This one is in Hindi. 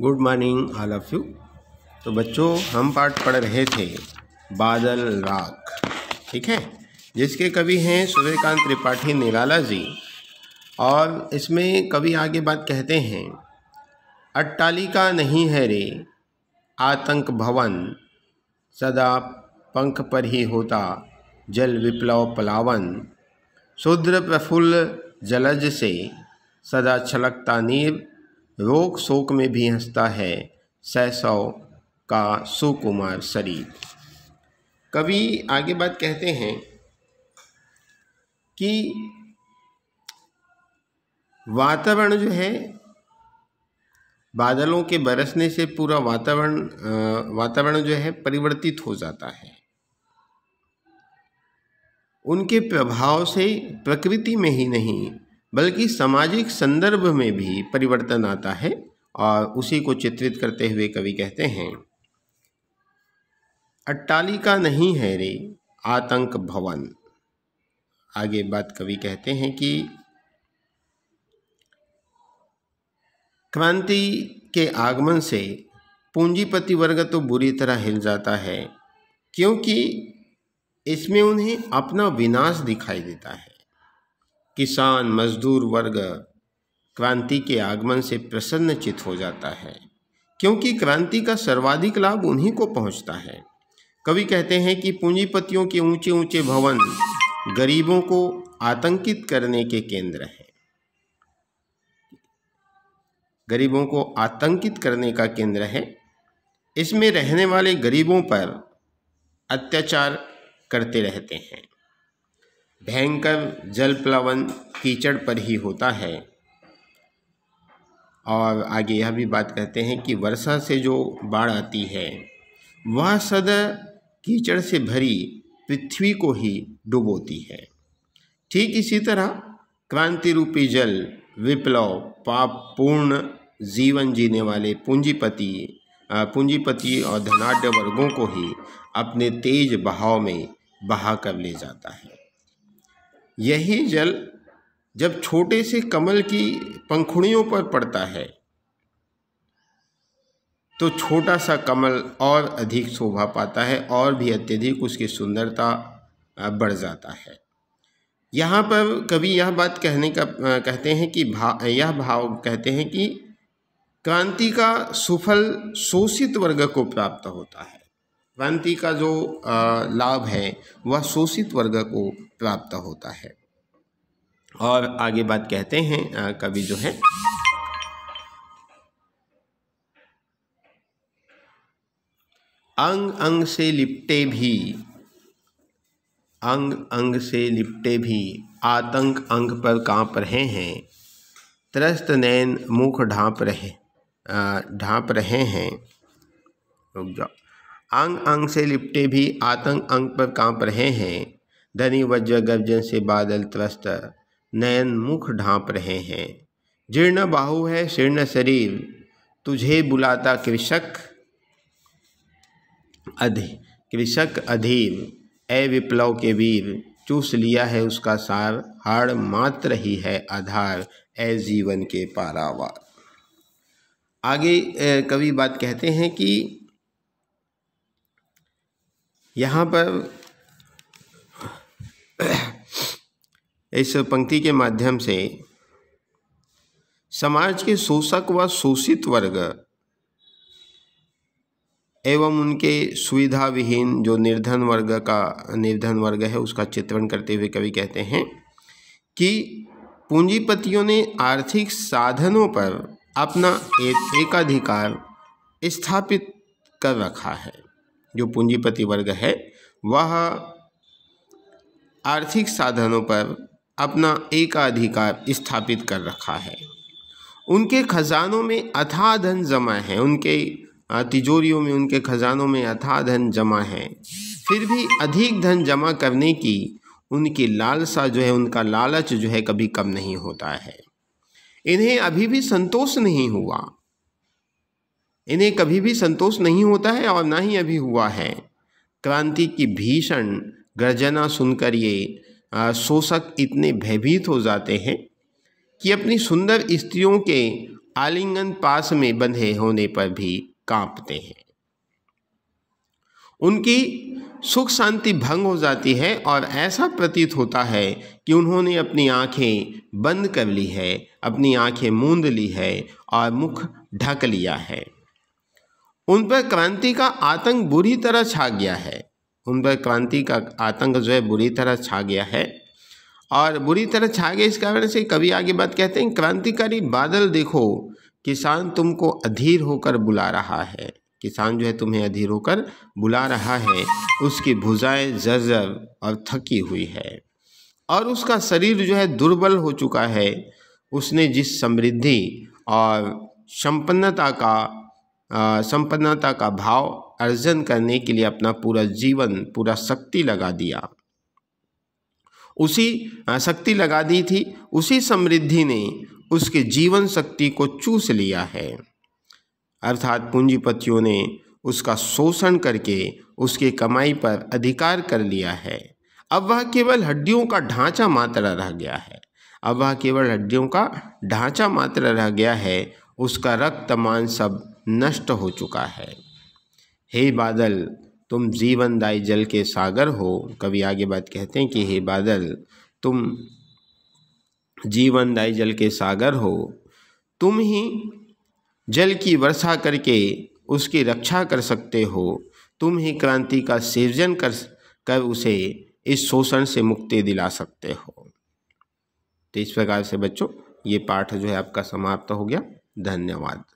good morning all of you तो बच्चों हम पाठ पढ़ रहे थे बादल राग ठीक है जिसके कवि हैं सूर्यकांत त्रिपाठी निराला जी और इसमें कवि आगे बात कहते हैं अट्टालिका नहीं है रे आतंक भवन सदा पंख पर ही होता जल विप्लव पलावन शूद्र प्रफुल्ल जलज से सदा छलकता नीर रोग शोक में भी हंसता है सैसव का सुकुमार शरीर कवि आगे बात कहते हैं कि वातावरण जो है बादलों के बरसने से पूरा वातावरण वातावरण जो है परिवर्तित हो जाता है उनके प्रभाव से प्रकृति में ही नहीं बल्कि सामाजिक संदर्भ में भी परिवर्तन आता है और उसी को चित्रित करते हुए कवि कहते हैं अट्टालिका नहीं है रे आतंक भवन आगे बात कवि कहते हैं कि क्रांति के आगमन से पूंजीपति वर्ग तो बुरी तरह हिल जाता है क्योंकि इसमें उन्हें अपना विनाश दिखाई देता है किसान मजदूर वर्ग क्रांति के आगमन से प्रसन्नचित हो जाता है क्योंकि क्रांति का सर्वाधिक लाभ उन्हीं को पहुंचता है कवि कहते हैं कि पूंजीपतियों के ऊंचे ऊंचे भवन गरीबों को आतंकित करने के केंद्र हैं गरीबों को आतंकित करने का केंद्र है इसमें रहने वाले गरीबों पर अत्याचार करते रहते हैं भयंकर जल प्लवन कीचड़ पर ही होता है और आगे यह भी बात कहते हैं कि वर्षा से जो बाढ़ आती है वह सदा कीचड़ से भरी पृथ्वी को ही डुबोती है ठीक इसी तरह क्रांति रूपी जल विप्लव पाप पूर्ण जीवन जीने वाले पूंजीपति पूंजीपति और धनाढ़ वर्गों को ही अपने तेज बहाव में बहा कर ले जाता है यही जल जब छोटे से कमल की पंखुड़ियों पर पड़ता है तो छोटा सा कमल और अधिक शोभा पाता है और भी अत्यधिक उसकी सुंदरता बढ़ जाता है यहाँ पर कवि यह बात कहने का कहते हैं कि भा यह भाव कहते हैं कि क्रांति का सुफल शोषित वर्ग को प्राप्त होता है क्रांति का जो लाभ है वह शोषित वर्ग को प्राप्त होता है और आगे बात कहते हैं कवि जो है अंग अंग से लिपटे भी अंग अंग से लिपटे भी आतंक अंग पर कांप रहे हैं त्रस्त नैन मुख ढांप रहे ढांप रहे हैं रुक जाओ अंग अंग से लिपटे भी आतंक अंग पर कांप रहे हैं धनी वज्र गर्जन से बादल त्रस्त नयन मुख ढांप रहे हैं जीर्ण बाहु है शीर्ण शरीर तुझे बुलाता कृषक अधि कृषक अधीर ए विप्लव के वीर चूस लिया है उसका सार हाड़ मात्र ही है आधार ए जीवन के पारावार आगे कवि बात कहते हैं कि यहाँ पर इस पंक्ति के माध्यम से समाज के शोषक व शोषित वर्ग एवं उनके सुविधा विहीन जो निर्धन वर्ग का निर्धन वर्ग है उसका चित्रण करते हुए कवि कहते हैं कि पूंजीपतियों ने आर्थिक साधनों पर अपना एक एकाधिकार स्थापित कर रखा है जो पूंजीपति वर्ग है वह आर्थिक साधनों पर अपना एकाधिकार स्थापित कर रखा है उनके खजानों में अथा धन जमा है उनके तिजोरियों में उनके खजानों में अथा धन जमा है फिर भी अधिक धन जमा करने की उनकी लालसा जो है उनका लालच जो है कभी कम नहीं होता है इन्हें अभी भी संतोष नहीं हुआ इन्हें कभी भी संतोष नहीं होता है और ना ही अभी हुआ है क्रांति की भीषण गर्जना सुनकर ये शोषक इतने भयभीत हो जाते हैं कि अपनी सुंदर स्त्रियों के आलिंगन पास में बंधे होने पर भी कांपते हैं उनकी सुख शांति भंग हो जाती है और ऐसा प्रतीत होता है कि उन्होंने अपनी आंखें बंद कर ली है अपनी आंखें मूंद ली है और मुख ढक लिया है उन पर क्रांति का आतंक बुरी तरह छा गया है उन पर क्रांति का आतंक जो है बुरी तरह छा गया है और बुरी तरह छा गया इस कारण से कभी आगे बात कहते हैं क्रांतिकारी बादल देखो किसान तुमको अधीर होकर बुला रहा है किसान जो है तुम्हें अधीर होकर बुला रहा है उसकी भुजाएं जर्जर और थकी हुई है और उसका शरीर जो है दुर्बल हो चुका है उसने जिस समृद्धि और संपन्नता का संपन्नता का भाव अर्जन करने के लिए अपना पूरा जीवन पूरा शक्ति लगा दिया उसी शक्ति लगा दी थी उसी समृद्धि ने उसके जीवन शक्ति को चूस लिया है अर्थात पूंजीपतियों ने उसका शोषण करके उसके कमाई पर अधिकार कर लिया है अब वह केवल हड्डियों का ढांचा मात्र रह गया है अब वह केवल हड्डियों का ढांचा मात्र रह गया है उसका रक्त मान सब नष्ट हो चुका है हे बादल तुम जीवनदायी जल के सागर हो कवि आगे बात कहते हैं कि हे बादल तुम जीवनदायी जल के सागर हो तुम ही जल की वर्षा करके उसकी रक्षा कर सकते हो तुम ही क्रांति का सृजन कर कर उसे इस शोषण से मुक्ति दिला सकते हो तो इस प्रकार से बच्चों ये पाठ जो है आपका समाप्त हो गया धन्यवाद